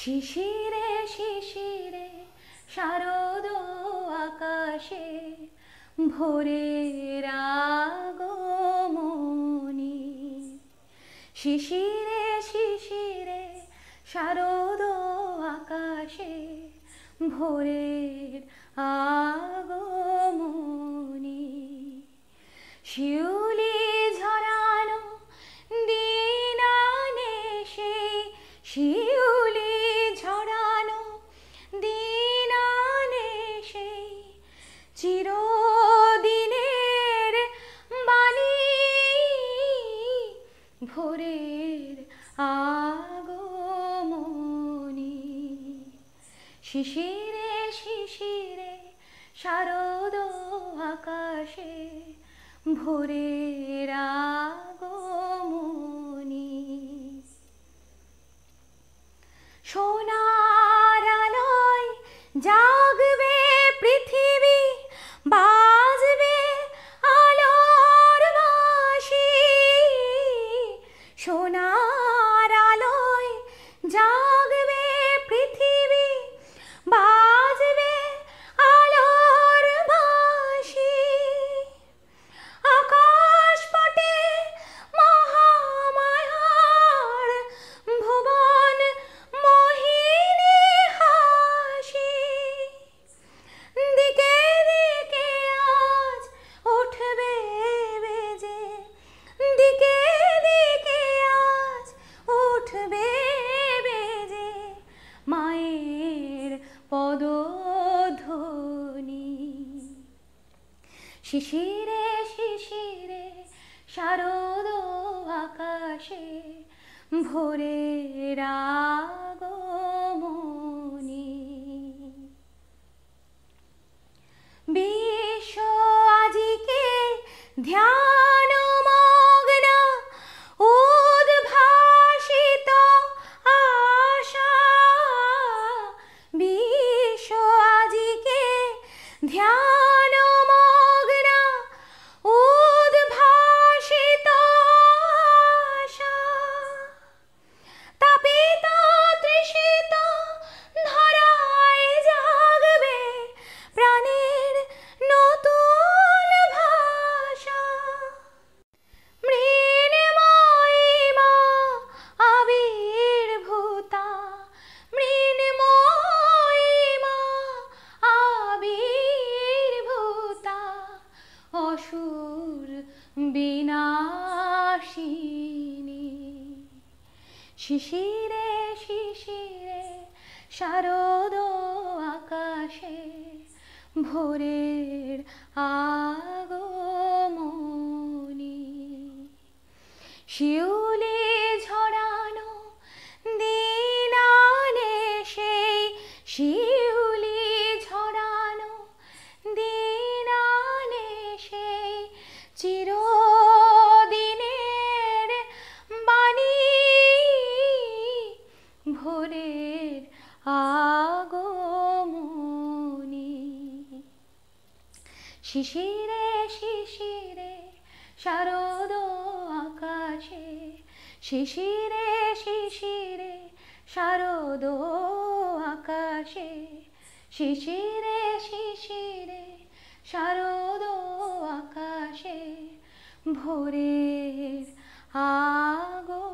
শিশিরে শিশিরে শারদ আকাশে ভোরের আগমনি শিশিরে শিশিরে শারদ আকাশে ভোরের আগমনি শিউ ভোরের আগমনি শিশিরে শিশিরে শারদ আকাশে ভোরের আগমনি সোনার আলোয় যা শিশিরে শিশিরে শারদ আকাশে রা আসিনি শিশিরে শিশিরে শারদ আকাশে ভোরের আগমনি শিউলি শিশিরে শিশিরে শারদ আকাশে শিশিরে শিশিরে শারদ আকাশে শিশিরে শিশিরে শারদ আকাশে ভোরের আগো